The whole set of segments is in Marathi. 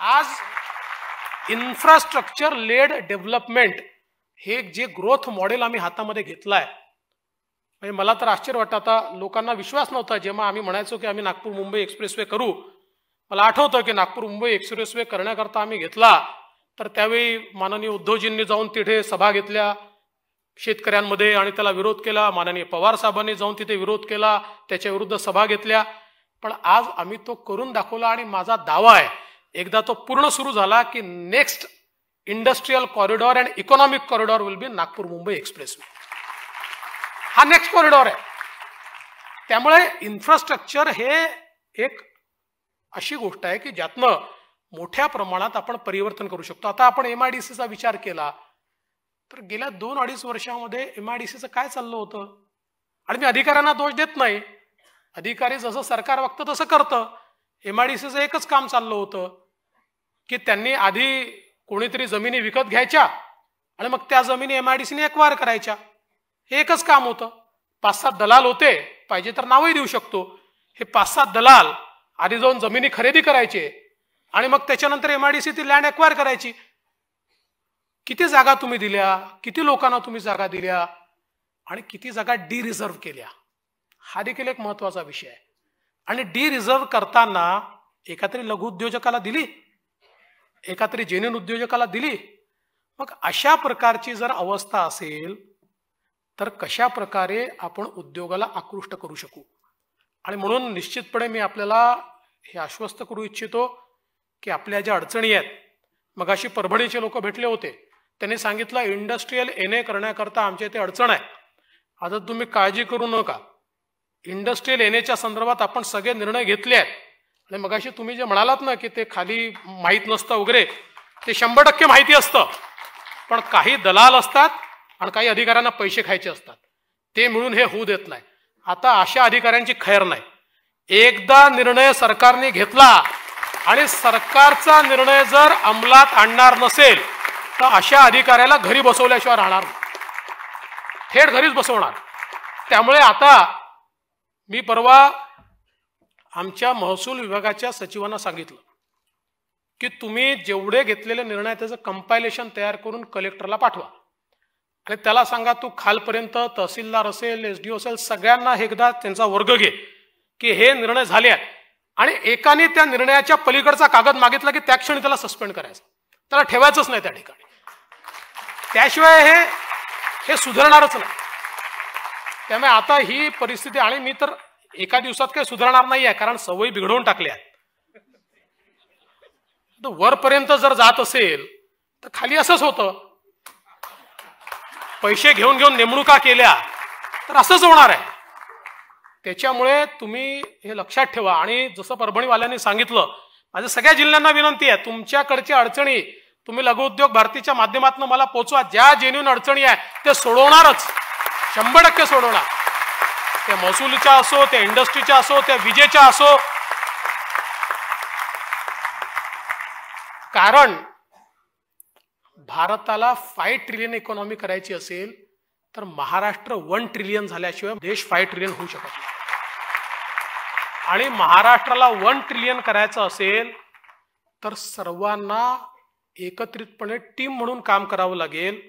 आज इन्फ्रास्ट्रक्चर लेड डेव्हलपमेंट हे जे ग्रोथ मॉडेल आम्ही हातामध्ये घेतलं आहे म्हणजे मला तर आश्चर्य वाटतं आता लोकांना विश्वास नव्हता जेव्हा आम्ही म्हणायचो की आम्ही नागपूर मुंबई एक्सप्रेसवे करू मला आठवतं की नागपूर मुंबई एक्सप्रेसवे करण्याकरता आम्ही घेतला तर त्यावेळी माननीय उद्धवजींनी जाऊन तिथे सभा घेतल्या शेतकऱ्यांमध्ये आणि त्याला विरोध केला माननीय पवार साहेबांनी जाऊन तिथे विरोध केला त्याच्याविरुद्ध सभा घेतल्या पण आज आम्ही तो करून दाखवला आणि माझा दावा आहे एकदा तो पूर्ण सुरू झाला की next industrial corridor and economic corridor will be Nagpur Mumbai expressway हा नेक्स्ट कॉरिडॉर आहे त्यामुळे इन्फ्रास्ट्रक्चर हे एक अशी गोष्ट आहे की ज्यातनं मोठ्या प्रमाणात आपण परिवर्तन करू शकतो आता आपण एमआयडीसीचा विचार केला तर गेल्या दोन अडीच वर्षामध्ये एमआयडीसीचं काय चाललं होतं आणि मी अधिकाऱ्यांना दोष देत नाही अधिकारी जसं सरकार वागतं तसं करतं एमआयडीसीचं एकच काम चाललं होतं की त्यांनी आधी कोणीतरी जमिनी विकत घ्यायच्या आणि मग त्या जमिनी एम आय डी सीने अक्वायर करायच्या हे एकच काम होतं पाच सात दलाल होते पाहिजे तर नावही देऊ शकतो हे पाच सात दलाल आधी जाऊन जमिनी खरेदी करायचे आणि मग त्याच्यानंतर एम आय डी सी ती लँड एक्वायर करायची किती जागा तुम्ही दिल्या किती लोकांना तुम्ही जागा दिल्या आणि किती जागा डी रिझर्व्ह केल्या हा देखील एक महत्वाचा विषय आहे आणि डी रिझर्व्ह करताना एकातरी लघु लघुउद्योजकाला दिली एका तरी जेनेन उद्योजकाला दिली मग अशा प्रकारची जर अवस्था असेल तर कशा प्रकारे आपण उद्योगाला आकृष्ट करू शकू आणि म्हणून निश्चितपणे मी आपल्याला हे आश्वस्त करू इच्छितो की आपल्या ज्या अडचणी आहेत मग अशी परभणीचे लोक भेटले होते त्यांनी सांगितलं इंडस्ट्रीयल एन ए करण्याकरता आमच्या इथे अडचण आहे आता तुम्ही काळजी करू नका इंडस्ट्रीयल एन एच्या संदर्भात आपण सगळे निर्णय घेतले आहेत आणि मगाशी तुम्ही जे म्हणालात ना की ते खाली माहीत नसतं वगैरे ते शंभर टक्के माहिती असतं पण काही दलाल असतात आणि काही अधिकाऱ्यांना पैसे खायचे असतात ते मिळून हे होऊ देत नाही आता अशा अधिकाऱ्यांची खैर नाही एकदा निर्णय सरकारने घेतला आणि सरकारचा निर्णय जर अंमलात आणणार नसेल तर अशा अधिकाऱ्याला घरी बसवल्याशिवाय राहणार थेट घरीच बसवणार त्यामुळे आता मी परवा आमच्या महसूल विभागाच्या सचिवांना सांगितलं की तुम्ही जेवढे घेतलेले निर्णय त्याचं कंपायलेशन तयार करून कलेक्टरला पाठवा आणि त्याला सांगा तू खालपर्यंत तहसीलदार असेल एस डी असेल सगळ्यांना एकदा त्यांचा वर्ग घे की हे निर्णय झाले आहेत आणि एकाने त्या निर्णयाच्या पलीकडचा कागद मागितला की त्या क्षणी त्याला सस्पेंड करायचं त्याला ठेवायचंच नाही त्या ठिकाणी त्याशिवाय हे हे सुधारणारच नाही त्यामुळे आता ही परिस्थिती आणि मी तर एका दिवसात काही सुधारणार नाही आहे कारण सवयी बिघडवून टाकल्या वरपर्यंत जर जात असेल तर खाली असंच होतं पैसे घेऊन घेऊन नेमणुका केल्या तर असंच होणार आहे त्याच्यामुळे तुम्ही हे लक्षात ठेवा आणि जसं परभणीवाल्यांनी सांगितलं माझ्या सगळ्या जिल्ह्यांना विनंती आहे तुमच्याकडच्या अडचणी तुम्ही लघुउद्योग भारतीच्या माध्यमातून मला पोचवा ज्या जेन्युन अडचणी आहे ते सोडवणारच शंभर टक्के सोडवणार त्या महसुलीच्या असो त्या इंडस्ट्रीच्या असो त्या विजेच्या असो कारण भारताला फाय ट्रिलियन इकॉनॉमी करायची असेल तर महाराष्ट्र वन ट्रिलियन झाल्याशिवाय देश फाय ट्रिलियन होऊ शकत नाही आणि महाराष्ट्राला वन ट्रिलियन करायचं असेल तर सर्वांना एकत्रितपणे टीम म्हणून काम करावं लागेल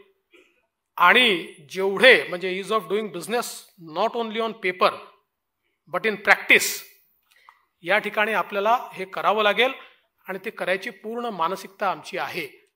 आणि जेवढे म्हणजे ease of doing business not only on paper but in practice या ठिकाणी आपल्याला हे करावं लागेल आणि ते करायची पूर्ण मानसिकता आमची आहे